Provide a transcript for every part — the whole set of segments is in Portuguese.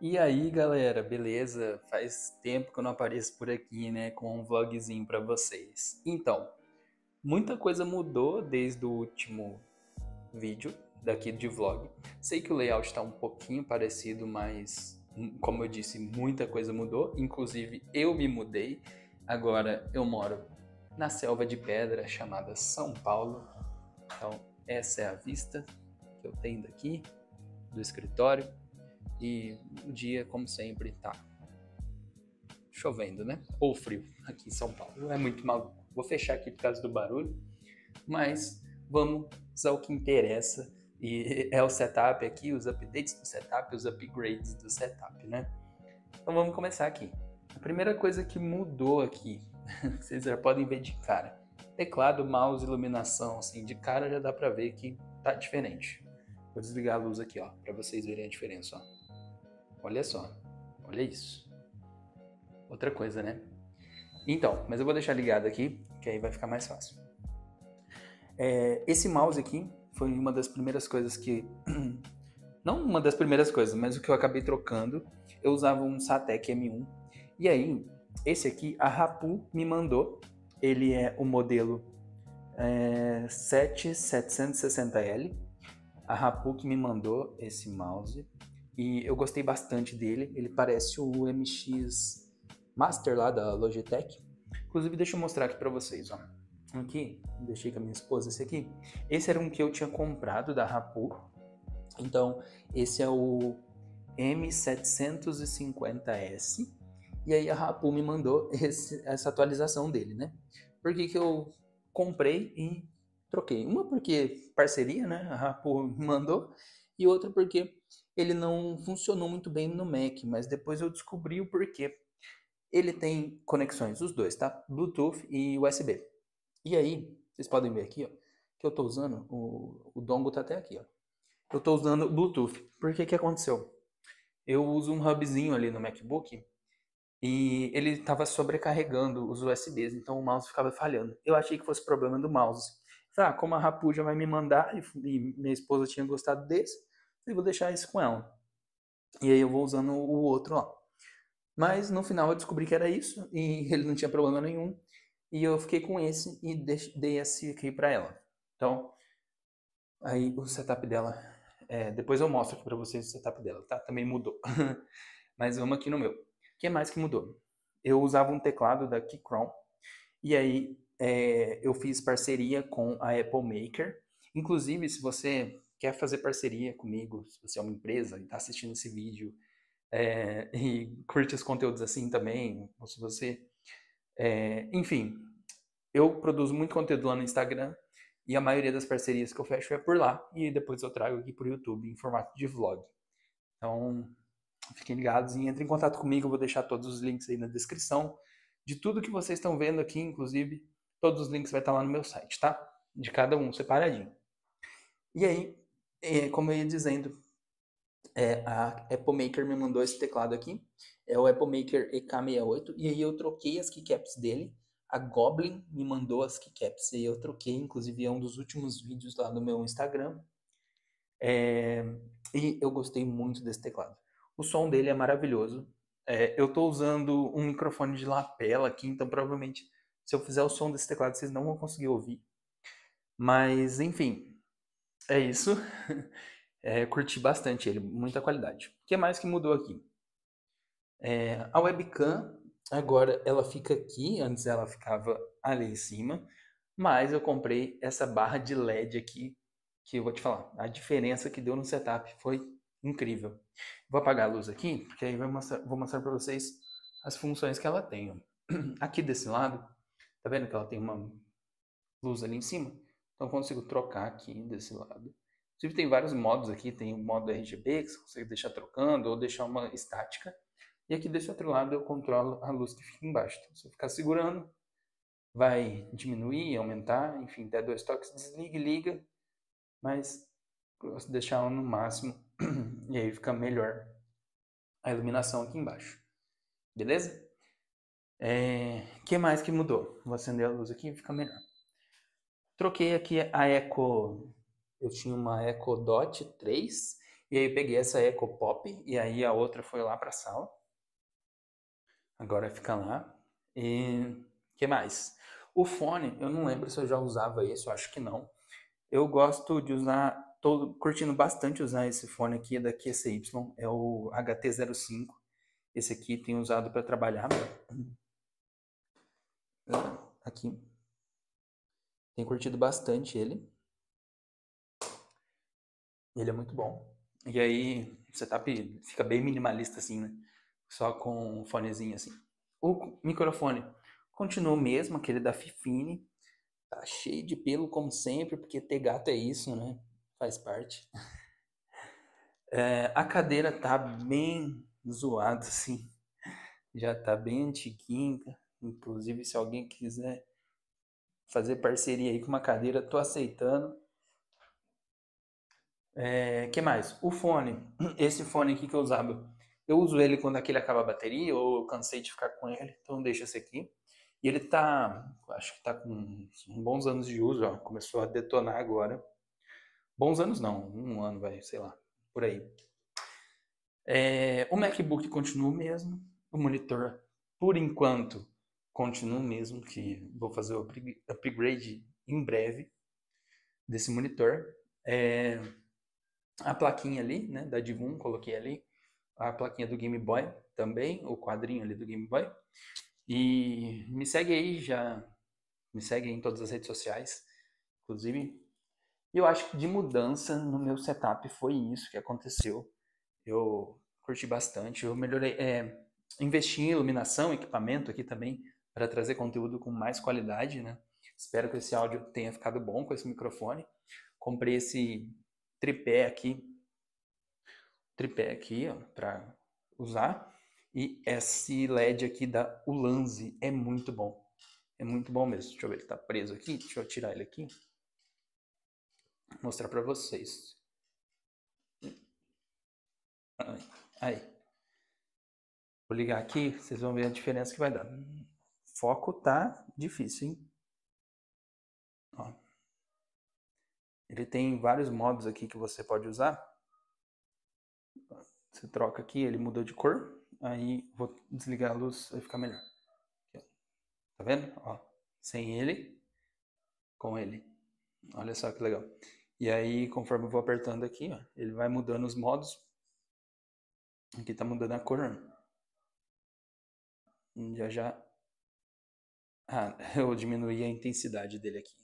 E aí, galera, beleza? Faz tempo que eu não apareço por aqui, né, com um vlogzinho para vocês. Então, muita coisa mudou desde o último vídeo daqui de vlog. Sei que o layout está um pouquinho parecido, mas como eu disse, muita coisa mudou, inclusive eu me mudei. Agora eu moro na selva de pedra chamada São Paulo. Então, essa é a vista que eu tenho daqui do escritório. E o dia, como sempre, tá chovendo, né? Ou frio aqui em São Paulo. É muito mal. Vou fechar aqui por causa do barulho, mas vamos ao que interessa. E é o setup aqui, os updates do setup, os upgrades do setup, né? Então vamos começar aqui. A primeira coisa que mudou aqui, vocês já podem ver de cara. Teclado, mouse, iluminação, assim, de cara já dá pra ver que tá diferente. Vou desligar a luz aqui, ó, para vocês verem a diferença, ó. Olha só, olha isso. Outra coisa, né? Então, mas eu vou deixar ligado aqui, que aí vai ficar mais fácil. É, esse mouse aqui foi uma das primeiras coisas que. Não uma das primeiras coisas, mas o que eu acabei trocando. Eu usava um Satec M1. E aí, esse aqui, a Rapu me mandou. Ele é o modelo é, 7760L. A Rapu que me mandou esse mouse. E eu gostei bastante dele. Ele parece o MX Master lá da Logitech. Inclusive, deixa eu mostrar aqui para vocês, ó. Aqui, deixei com a minha esposa esse aqui. Esse era um que eu tinha comprado da Rapu. Então, esse é o M750S. E aí a Rapu me mandou esse, essa atualização dele, né? Por que, que eu comprei e troquei? Uma porque parceria, né? A Rapu me mandou. E outra porque ele não funcionou muito bem no Mac, mas depois eu descobri o porquê. Ele tem conexões, os dois, tá? Bluetooth e USB. E aí, vocês podem ver aqui, ó, que eu estou usando, o, o dongle tá até aqui, ó. Eu estou usando Bluetooth. Por que que aconteceu? Eu uso um hubzinho ali no MacBook e ele estava sobrecarregando os USBs, então o mouse ficava falhando. Eu achei que fosse problema do mouse. Tá, ah, como a Rapu já vai me mandar, e minha esposa tinha gostado desse, e vou deixar esse com ela. E aí eu vou usando o outro lá. Mas no final eu descobri que era isso e ele não tinha problema nenhum. E eu fiquei com esse e dei esse aqui para ela. Então, aí o setup dela. É, depois eu mostro aqui pra vocês o setup dela, tá? Também mudou. Mas vamos aqui no meu. O que mais que mudou? Eu usava um teclado da Keychron. E aí é, eu fiz parceria com a Apple Maker. Inclusive, se você quer fazer parceria comigo, se você é uma empresa e está assistindo esse vídeo é, e curte os conteúdos assim também, ou se você. É, enfim, eu produzo muito conteúdo lá no Instagram e a maioria das parcerias que eu fecho é por lá e depois eu trago aqui para o YouTube em formato de vlog. Então, fiquem ligados e entrem em contato comigo, eu vou deixar todos os links aí na descrição de tudo que vocês estão vendo aqui, inclusive todos os links vai estar lá no meu site, tá? De cada um separadinho. E aí, é, como eu ia dizendo, é, a Apple Maker me mandou esse teclado aqui, é o Apple Maker EK68, e aí eu troquei as keycaps dele, a Goblin me mandou as keycaps, e eu troquei, inclusive é um dos últimos vídeos lá no meu Instagram, é, e eu gostei muito desse teclado. O som dele é maravilhoso, é, eu estou usando um microfone de lapela aqui, então provavelmente se eu fizer o som desse teclado vocês não vão conseguir ouvir, mas enfim, é isso. É, curti bastante ele, muita qualidade. O que mais que mudou aqui? É, a webcam, agora ela fica aqui, antes ela ficava ali em cima, mas eu comprei essa barra de LED aqui, que eu vou te falar, a diferença que deu no setup foi incrível. Vou apagar a luz aqui, porque aí vou mostrar, vou mostrar para vocês as funções que ela tem. Aqui desse lado, tá vendo que ela tem uma luz ali em cima? Então consigo trocar aqui desse lado. Inclusive tem vários modos aqui, tem o modo RGB que você consegue deixar trocando ou deixar uma estática. E aqui desse outro lado eu controlo a luz que fica embaixo. Então se eu ficar segurando, vai diminuir, aumentar, enfim, até dois toques, desliga e liga. Mas posso deixar ela no máximo e aí fica melhor a iluminação aqui embaixo. Beleza? O é, que mais que mudou? Vou acender a luz aqui e fica melhor. Troquei aqui a Echo, Eu tinha uma Echo Dot 3. E aí peguei essa Echo Pop. E aí a outra foi lá para a sala. Agora fica lá. E que mais? O fone, eu não lembro se eu já usava esse, eu acho que não. Eu gosto de usar, tô curtindo bastante usar esse fone aqui é da QCY, é o HT05. Esse aqui tenho usado para trabalhar. Hum. Aqui. Tenho curtido bastante ele. Ele é muito bom. E aí, o setup fica bem minimalista assim, né? Só com um fonezinho assim. O microfone continua o mesmo, aquele da Fifine. Tá cheio de pelo, como sempre, porque ter gato é isso, né? Faz parte. É, a cadeira tá bem zoada, assim. Já tá bem antiguinha. Inclusive, se alguém quiser fazer parceria aí com uma cadeira, tô aceitando. É, que mais? O fone. Esse fone aqui que eu usava, eu uso ele quando aquele acaba a bateria ou eu cansei de ficar com ele, então deixa esse aqui. E ele tá, acho que tá com bons anos de uso, ó, começou a detonar agora. Bons anos não, um ano, vai, sei lá, por aí. É, o MacBook continua o mesmo, o monitor, por enquanto, continuo mesmo, que vou fazer o upgrade em breve desse monitor. É, a plaquinha ali, né, da Divum, coloquei ali. A plaquinha do Game Boy também, o quadrinho ali do Game Boy. E me segue aí, já me segue em todas as redes sociais, inclusive. E eu acho que de mudança no meu setup foi isso que aconteceu. Eu curti bastante, eu melhorei, é, investi em iluminação, equipamento aqui também, para trazer conteúdo com mais qualidade, né? Espero que esse áudio tenha ficado bom com esse microfone. Comprei esse tripé aqui, tripé aqui, ó, para usar. E esse LED aqui da Ulanzi é muito bom. É muito bom mesmo. Deixa eu ver, ele tá preso aqui. Deixa eu tirar ele aqui. mostrar para vocês. Aí. Vou ligar aqui, vocês vão ver a diferença que vai dar. Foco tá difícil, hein? Ó. Ele tem vários modos aqui que você pode usar. Você troca aqui, ele mudou de cor. Aí vou desligar a luz, vai ficar melhor. Tá vendo? Ó, sem ele, com ele. Olha só que legal. E aí, conforme eu vou apertando aqui, ó, ele vai mudando os modos. Aqui tá mudando a cor. Já já ah, eu diminuí a intensidade dele aqui.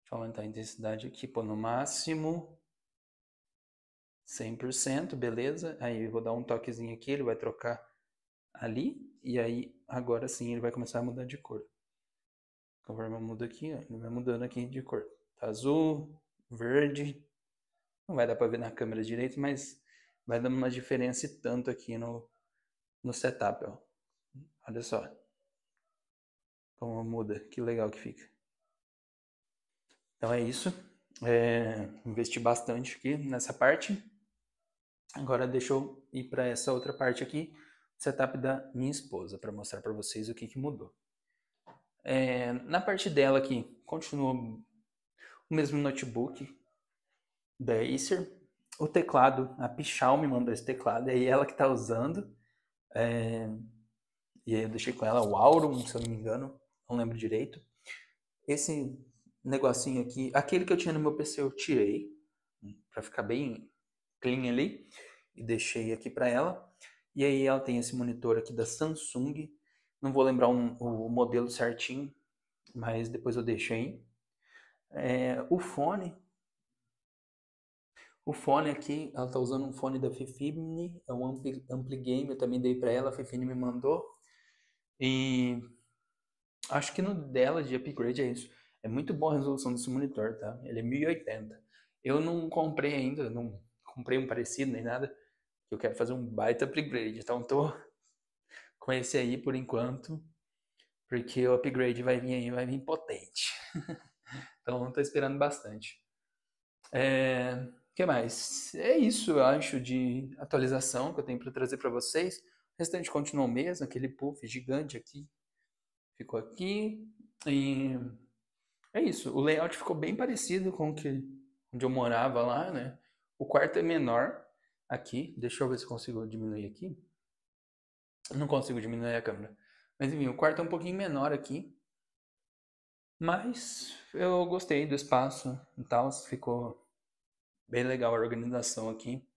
Deixa eu aumentar a intensidade aqui, pô, no máximo 100%, beleza? Aí eu vou dar um toquezinho aqui, ele vai trocar ali, e aí agora sim ele vai começar a mudar de cor. Conforme eu mudo aqui, ó, ele vai mudando aqui de cor. Tá azul, verde, não vai dar para ver na câmera direito, mas vai dando uma diferença e tanto aqui no, no setup, ó. Olha só. Como muda, que legal que fica. Então é isso. É, investi bastante aqui nessa parte. Agora deixa eu ir para essa outra parte aqui, setup da minha esposa, para mostrar para vocês o que, que mudou. É, na parte dela aqui, continua o mesmo notebook da Acer. O teclado, a Pichal me mandou esse teclado, é ela que está usando. É, e aí eu deixei com ela o Aurum, se eu não me engano não lembro direito. Esse negocinho aqui, aquele que eu tinha no meu PC eu tirei, hum, para ficar bem clean ali, e deixei aqui para ela. E aí ela tem esse monitor aqui da Samsung, não vou lembrar um, o modelo certinho, mas depois eu deixei. É, o fone, o fone aqui, ela tá usando um fone da Fifine, é um ampli, ampli game, eu também dei para ela, a Fifine me mandou. E Acho que no dela de upgrade é isso. É muito boa a resolução desse monitor, tá? Ele é 1080. Eu não comprei ainda, não comprei um parecido nem nada. Eu quero fazer um baita upgrade, então tô com esse aí por enquanto, porque o upgrade vai vir aí, vai vir potente. então tô esperando bastante. É, que mais? É isso, eu acho, de atualização que eu tenho para trazer para vocês. O restante continua o mesmo, aquele puff gigante aqui ficou aqui. E é isso. O layout ficou bem parecido com o que onde eu morava lá, né? O quarto é menor aqui. Deixa eu ver se consigo diminuir aqui. Não consigo diminuir a câmera. Mas enfim, o quarto é um pouquinho menor aqui. Mas eu gostei do espaço e tal. Ficou bem legal a organização aqui.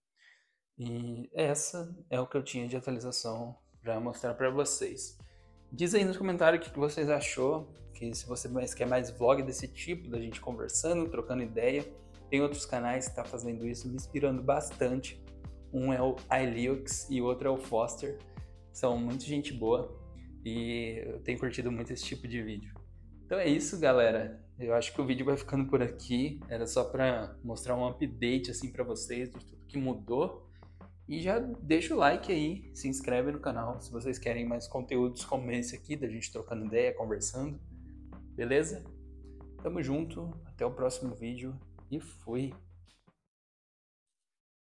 E essa é o que eu tinha de atualização para mostrar para vocês. Diz aí nos comentários o que, vocês achou, que se você quer mais vlog desse tipo, da gente conversando, trocando ideia, tem outros canais que estão tá fazendo isso, me inspirando bastante. Um é o Iliox e o outro é o Foster. São muito gente boa e eu tenho curtido muito esse tipo de vídeo. Então é isso, galera. Eu acho que o vídeo vai ficando por aqui. Era só para mostrar um update assim para vocês de tudo que mudou e já deixa o like aí, se inscreve no canal se vocês querem mais conteúdos como esse aqui, da gente trocando ideia, conversando. Beleza? Tamo junto, até o próximo vídeo e fui!